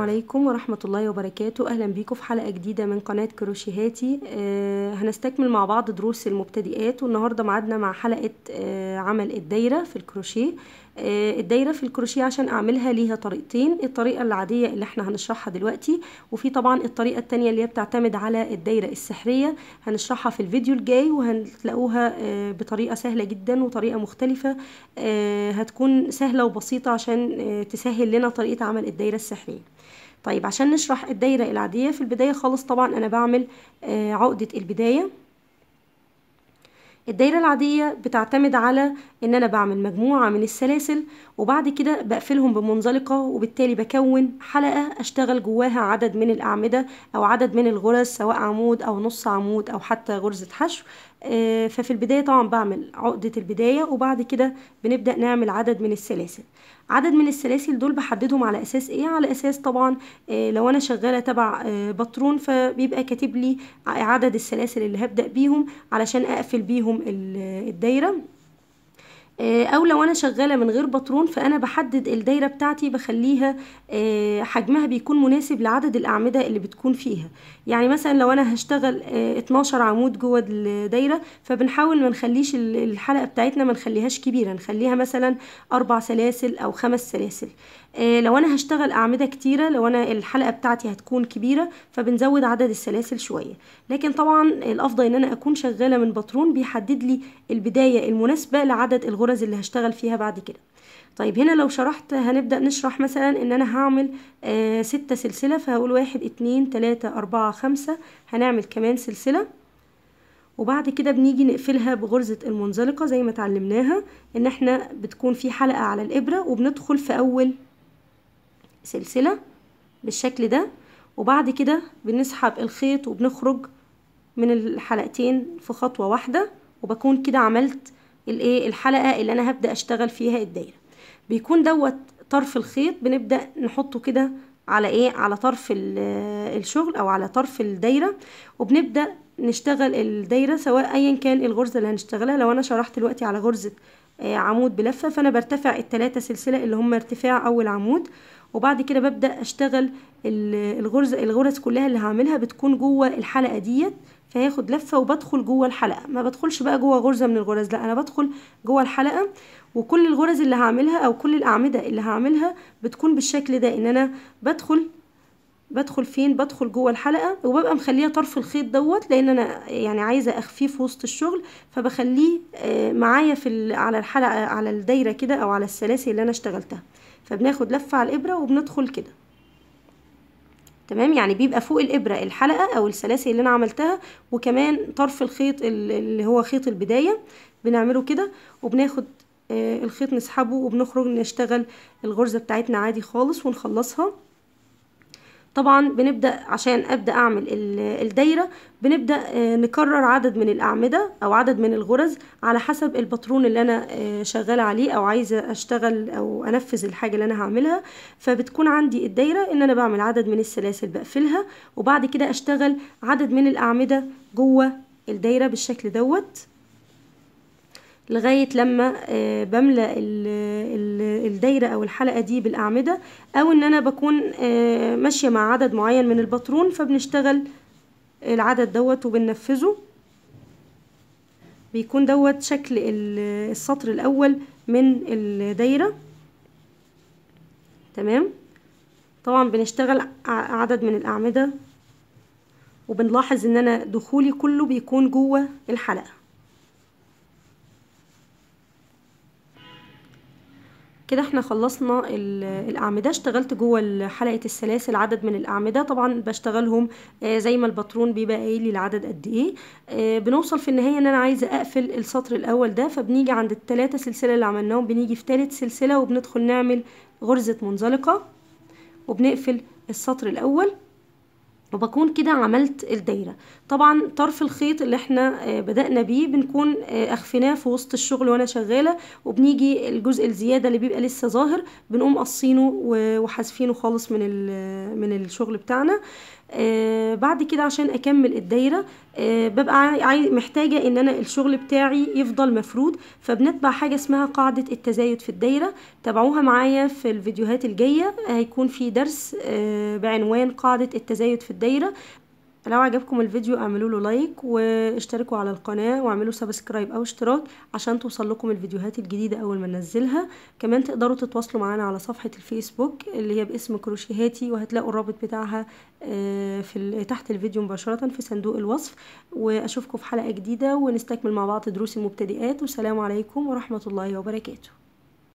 عليكم ورحمة الله وبركاته أهلا بيكم في حلقة جديدة من قناة كروشيهاتي آه هنستكمل مع بعض دروس المبتدئات والنهاردة معادنا مع حلقة آه عمل الدايرة في الكروشيه آه الدايرة في الكروشيه عشان أعملها ليها طريقتين الطريقة العادية اللي احنا هنشرحها دلوقتي وفي طبعا الطريقة التانية اللي هي بتعتمد على الدايرة السحرية هنشرحها في الفيديو الجاي وهتلاقوها آه بطريقة سهلة جدا وطريقة مختلفة آه هتكون سهلة وبسيطة عشان آه، تسهل لنا طريقة عمل الدايرة السحرية طيب عشان نشرح الدايرة العادية في البداية خالص طبعا أنا بعمل آه، عقدة البداية الدايرة العادية بتعتمد على ان انا بعمل مجموعة من السلاسل وبعد كده بقفلهم بمنزلقة وبالتالي بكون حلقة اشتغل جواها عدد من الاعمدة او عدد من الغرز سواء عمود او نص عمود او حتى غرزة حشو آه، ففي البداية طبعا بعمل عقدة البداية وبعد كده بنبدأ نعمل عدد من السلاسل عدد من السلاسل دول بحددهم على أساس إيه؟ على أساس طبعا آه، لو أنا شغالة تبع آه، بطرون فبيبقى كاتب لي عدد السلاسل اللي هبدأ بيهم علشان أقفل بيهم الدايرة آه، او لو انا شغاله من غير باترون فانا بحدد الدايره بتاعتي بخليها آه، حجمها بيكون مناسب لعدد الاعمده اللي بتكون فيها يعني مثلا لو انا هشتغل 12 آه، عمود جوه الدايره فبنحاول ما نخليش الحلقه بتاعتنا ما نخليهاش كبيره نخليها مثلا اربع سلاسل او خمس سلاسل لو انا هشتغل اعمده كتيره لو انا الحلقه بتاعتي هتكون كبيره فبنزود عدد السلاسل شويه لكن طبعا الافضل ان انا اكون شغاله من باترون بيحدد لي البدايه المناسبه لعدد الغرز الغرز اللي هشتغل فيها بعد كده طيب هنا لو شرحت هنبدأ نشرح مثلا ان انا هعمل آه ستة سلسلة فهقول واحد اتنين تلاتة اربعة خمسة هنعمل كمان سلسلة وبعد كده بنيجي نقفلها بغرزة المنزلقة زي ما اتعلمناها ان احنا بتكون في حلقة على الابرة وبندخل في اول سلسلة بالشكل ده وبعد كده بنسحب الخيط وبنخرج من الحلقتين في خطوة واحدة وبكون كده عملت الايه الحلقه اللي انا هبدا اشتغل فيها الدايره بيكون دوت طرف الخيط بنبدا نحطه كده على ايه على طرف الشغل او على طرف الدايره وبنبدا نشتغل الدايره سواء ايا كان الغرزه اللي هنشتغلها لو انا شرحت دلوقتي على غرزه آه، عمود بلفه فانا برتفع الثلاثه سلسله اللي هم ارتفاع اول عمود وبعد كده ببدأ اشتغل الغرز الغرز كلها اللي هعملها بتكون جوه الحلقة ديت فهاخد لفة وبدخل جوه الحلقة ما بدخلش بقى جوه غرزة من الغرز لا انا بدخل جوه الحلقة وكل الغرز اللي هعملها او كل الاعمدة اللي هعملها بتكون بالشكل ده ان انا بدخل بدخل فين بدخل جوه الحلقه وببقى مخليه طرف الخيط دوت لان انا يعني عايزه اخفيه في وسط الشغل فبخليه آه، معايا في على الحلقه على الدايره كده او على السلاسل اللي انا اشتغلتها فبناخد لفه على الابره وبندخل كده تمام يعني بيبقى فوق الابره الحلقه او السلاسل اللي انا عملتها وكمان طرف الخيط اللي هو خيط البدايه بنعمله كده وبناخد آه، الخيط نسحبه وبنخرج نشتغل الغرزه بتاعتنا عادي خالص ونخلصها طبعا بنبدأ عشان أبدأ أعمل الدايرة بنبدأ آه، نكرر عدد من الأعمدة أو عدد من الغرز على حسب الباترون اللي أنا آه، شغالة عليه أو عايزة أشتغل أو أنفذ الحاجة اللي أنا هعملها فبتكون عندي الدايرة إن أنا بعمل عدد من السلاسل بقفلها وبعد كده أشتغل عدد من الأعمدة جوه الدايرة بالشكل دوت لغاية لما آه، بملأ الدايرة أو الحلقة دي بالأعمدة أو إن أنا بكون آه، ماشية مع عدد معين من الباترون فبنشتغل العدد دوت وبننفذه بيكون دوت شكل السطر الأول من الدايرة تمام طبعا بنشتغل عدد من الأعمدة وبنلاحظ إن أنا دخولي كله بيكون جوه الحلقة كده احنا خلصنا الاعمده اشتغلت جوه حلقه السلاسل عدد من الاعمده طبعا بشتغلهم آه، زي ما الباترون بيبقى قايل لي العدد قد ايه آه، بنوصل في النهايه ان انا عايزه اقفل السطر الاول ده فبنيجي عند الثلاثه سلسله اللي عملناهم بنيجي في ثالث سلسله وبندخل نعمل غرزه منزلقه وبنقفل السطر الاول وبكون كده عملت الدايرة طبعا طرف الخيط اللي احنا آه، بدأنا بيه بنكون آه، اخفيناه في وسط الشغل وانا شغالة وبنيجي الجزء الزيادة اللي بيبقى لسه ظاهر بنقوم قصينه وحذفينه خالص من, آه، من الشغل بتاعنا آه بعد كده عشان اكمل الدايره آه ببقى محتاجه ان انا الشغل بتاعي يفضل مفرود فبنتبع حاجه اسمها قاعده التزايد في الدايره تابعوها معايا في الفيديوهات الجايه هيكون في درس آه بعنوان قاعده التزايد في الدايره لو عجبكم الفيديو اعملوا له لايك واشتركوا على القناة واعملوا سبسكرايب او اشتراك عشان توصل لكم الفيديوهات الجديدة اول ما ننزلها كمان تقدروا تتواصلوا معانا على صفحة الفيسبوك اللي هي باسم كروشيهاتي وهتلاقوا الرابط بتاعها آه، في تحت الفيديو مباشرة في صندوق الوصف واشوفكم في حلقة جديدة ونستكمل مع بعض دروس المبتدئات والسلام عليكم ورحمة الله وبركاته